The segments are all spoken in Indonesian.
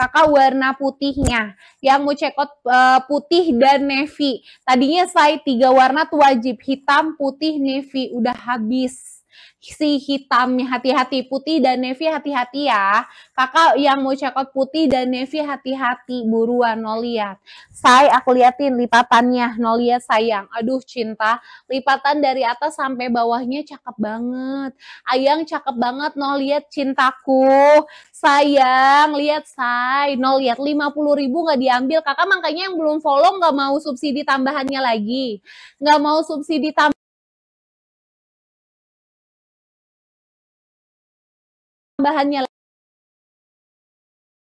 kakak warna putihnya yang mau check out uh, putih dan navy tadinya saya tiga warna tuh wajib hitam putih navy udah habis si hitamnya hati-hati putih dan Nevi hati-hati ya kakak yang mau cekot putih dan Nevi hati-hati buruan no lihat saya aku liatin lipatannya no lihat sayang aduh cinta lipatan dari atas sampai bawahnya cakep banget ayang cakep banget no lihat cintaku sayang lihat say no lihat 50 ribu nggak diambil kakak makanya yang belum follow nggak mau subsidi tambahannya lagi nggak mau subsidi tambah bahannya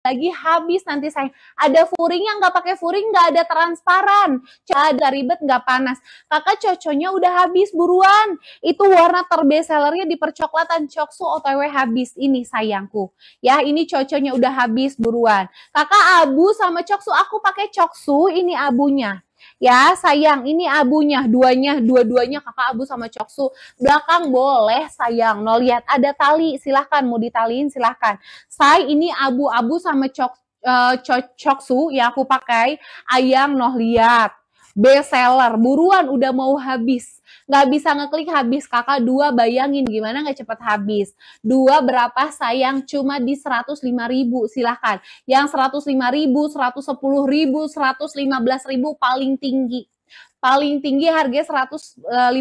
lagi habis nanti saya ada furing yang nggak pakai furing nggak ada transparan nggak ada ribet nggak panas kakak coconya udah habis buruan itu warna terbesellernya di percoklatan coksu otw habis ini sayangku ya ini coconya udah habis buruan kakak abu sama coksu aku pakai coksu ini abunya ya sayang ini abunya duanya dua-duanya kakak abu sama coksu belakang boleh sayang no lihat ada tali silahkan mau ditaliin silahkan saya ini abu-abu sama cok, uh, eh, cok coksu yang aku pakai ayang noh lihat best seller. Buruan udah mau habis. Nggak bisa ngeklik habis. Kakak dua bayangin gimana nggak cepet habis. Dua berapa sayang cuma di seratus lima ribu. Silahkan. Yang seratus lima ribu, seratus sepuluh ribu, seratus lima belas ribu paling tinggi paling tinggi harganya 115 eh,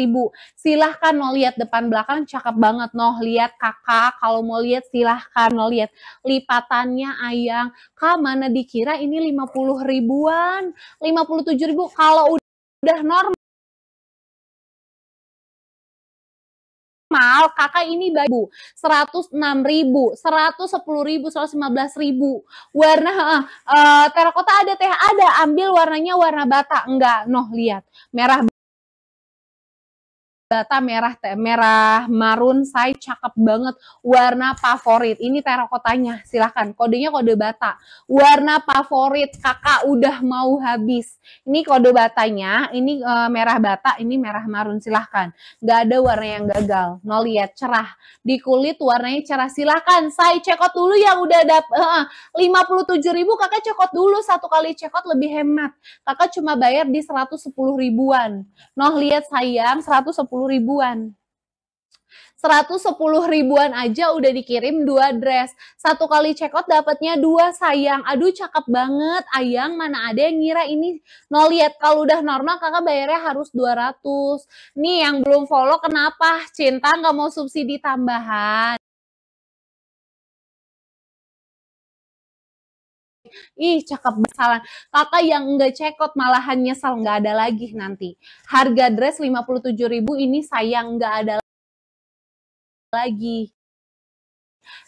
ribu. Silahkan mau lihat depan belakang cakep banget noh lihat kakak kalau mau lihat silahkan mau lihat lipatannya ayang kak mana dikira ini 50 ribuan 57 ribu kalau udah normal minimal kakak ini baju seratus enam ribu, seratus sepuluh ribu, seratus lima belas ribu. Warna uh, eh, terakota ada teh ada, ambil warnanya warna bata enggak. Noh lihat merah bata merah merah marun saya cakep banget warna favorit ini terakotanya, silahkan kodenya kode bata warna favorit kakak udah mau habis ini kode batanya ini e, merah bata ini merah marun silahkan Gak ada warna yang gagal no lihat cerah di kulit warnanya cerah silahkan saya cekot dulu yang udah dap, eh, eh, lima puluh ribu kakak cekot dulu satu kali cekot lebih hemat kakak cuma bayar di seratus sepuluh ribuan noh lihat sayang seratus ribuan. 110 ribuan aja udah dikirim dua dress. Satu kali check out dapatnya dua sayang. Aduh cakep banget. Ayang mana ada yang ngira ini nol lihat kalau udah normal kakak bayarnya harus 200. Nih yang belum follow kenapa? Cinta nggak mau subsidi tambahan. Ih, cakep besalan. Tata yang enggak cekot malahan nyesel enggak ada lagi nanti. Harga dress 57.000 ini sayang enggak ada lagi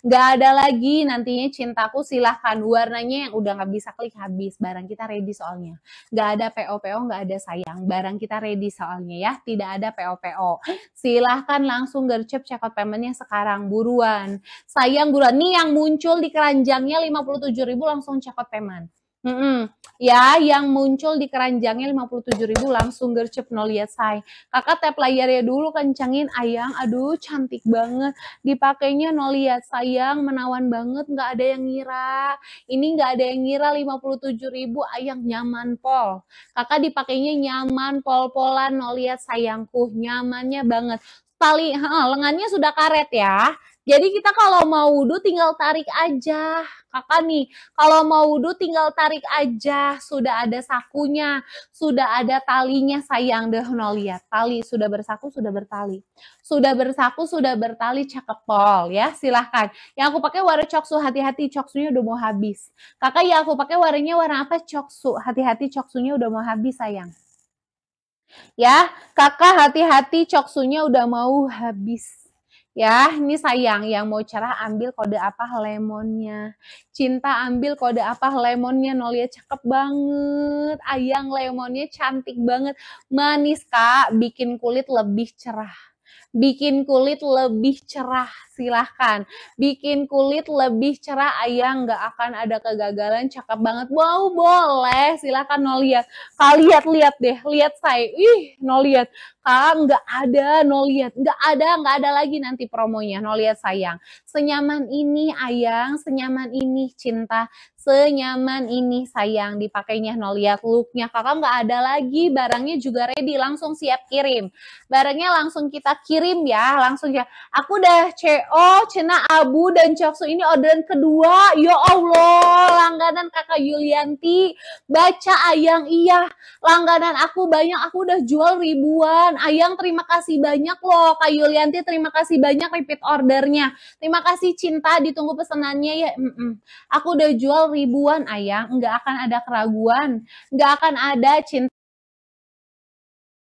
nggak ada lagi nantinya cintaku silahkan warnanya yang udah nggak bisa klik habis barang kita ready soalnya nggak ada PO PO nggak ada sayang barang kita ready soalnya ya tidak ada PO PO silahkan langsung gercep check out paymentnya sekarang buruan sayang buruan nih yang muncul di keranjangnya 57.000 langsung check out payment Mm -mm. Ya, yang muncul di keranjangnya 57.000 langsung gercep nol lihat say. Kakak tap layarnya dulu kencangin ayang. Aduh, cantik banget. Dipakainya nol lihat sayang, menawan banget. Nggak ada yang ngira. Ini nggak ada yang ngira 57.000 ayang nyaman pol. Kakak dipakainya nyaman pol-polan nol lihat sayangku. Nyamannya banget. Tali, lengannya sudah karet ya jadi kita kalau mau wudhu tinggal tarik aja. Kakak nih, kalau mau wudhu tinggal tarik aja. Sudah ada sakunya, sudah ada talinya sayang deh nah, lihat. Tali, sudah bersaku, sudah bertali. Sudah bersaku, sudah bertali, cakep pol ya. Silahkan. Yang aku pakai warna coksu, hati-hati coksunya udah mau habis. Kakak ya aku pakai warnanya warna apa? Coksu, hati-hati coksunya udah mau habis sayang. Ya, kakak hati-hati coksunya udah mau habis. Ya, ini sayang yang mau cerah ambil kode apa lemonnya. Cinta ambil kode apa lemonnya. Nolia cakep banget. Ayang lemonnya cantik banget. Manis kak, bikin kulit lebih cerah bikin kulit lebih cerah silahkan bikin kulit lebih cerah ayang nggak akan ada kegagalan cakep banget wow boleh silahkan no lihat kalian lihat lihat deh lihat saya ih no lihat kak nggak ada no lihat nggak ada nggak ada lagi nanti promonya no lihat sayang senyaman ini ayang senyaman ini cinta senyaman ini sayang dipakainya no lihat looknya kakak nggak ada lagi barangnya juga ready langsung siap kirim barangnya langsung kita kirim kirim ya langsung ya. Aku udah CO, Cina Abu dan Coksu ini orderan kedua. Ya Allah, langganan Kakak Yulianti. Baca Ayang iya, langganan aku banyak, aku udah jual ribuan. Ayang terima kasih banyak loh Kak Yulianti, terima kasih banyak repeat ordernya. Terima kasih Cinta ditunggu pesanannya ya. Mm -mm. Aku udah jual ribuan Ayang, nggak akan ada keraguan, nggak akan ada cinta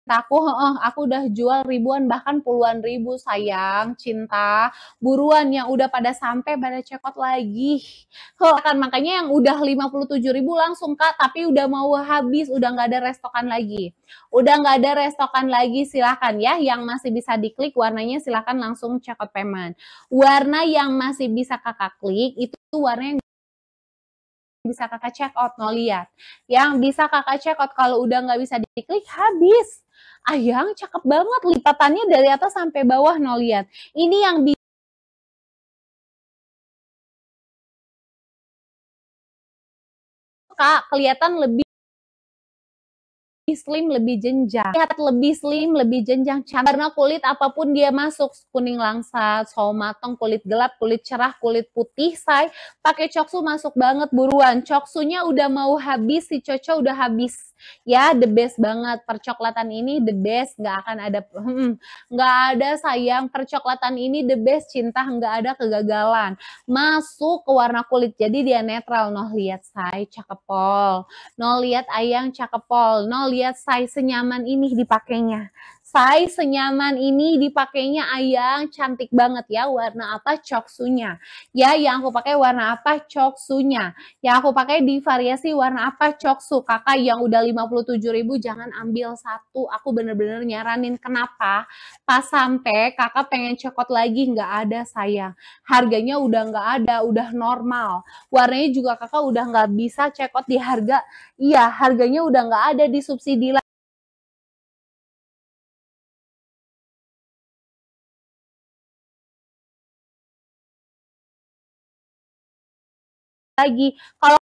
Nah, aku aku udah jual ribuan bahkan puluhan ribu sayang, cinta, buruan yang udah pada sampai pada cekot lagi. Kan makanya yang udah 57 ribu langsung Kak, tapi udah mau habis, udah nggak ada restokan lagi. Udah nggak ada restokan lagi, silahkan ya yang masih bisa diklik warnanya silahkan langsung cekot payment. Warna yang masih bisa Kakak klik itu warna yang bisa kakak check out, no lihat. Yang bisa kakak check out kalau udah nggak bisa diklik, habis. Ayang, cakep banget lipatannya dari atas sampai bawah, no lihat. Ini yang bisa Kak, kelihatan lebih slim, lebih jenjang. Lihat lebih slim, lebih jenjang. Karena kulit apapun dia masuk, kuning langsa, sawo matang, kulit gelap, kulit cerah, kulit putih, say. Pakai coksu masuk banget buruan. Coksunya udah mau habis, si coco udah habis. Ya, the best banget. Percoklatan ini the best, nggak akan ada, hmm, nggak hmm, ada sayang. Percoklatan ini the best, cinta nggak ada kegagalan. Masuk ke warna kulit, jadi dia netral. Noh lihat saya cakepol. Noh lihat ayang, cakepol. Noh lihat lihat size senyaman ini dipakainya. size senyaman ini dipakainya ayang cantik banget ya warna apa coksunya. Ya yang aku pakai warna apa coksunya. Yang aku pakai di variasi warna apa coksu. Kakak yang udah 57 ribu jangan ambil satu. Aku bener-bener nyaranin kenapa pas sampai kakak pengen cokot lagi nggak ada sayang. Harganya udah nggak ada, udah normal. Warnanya juga kakak udah nggak bisa cekot di harga. Iya harganya udah nggak ada di subsidi masih dilakukan lagi kalau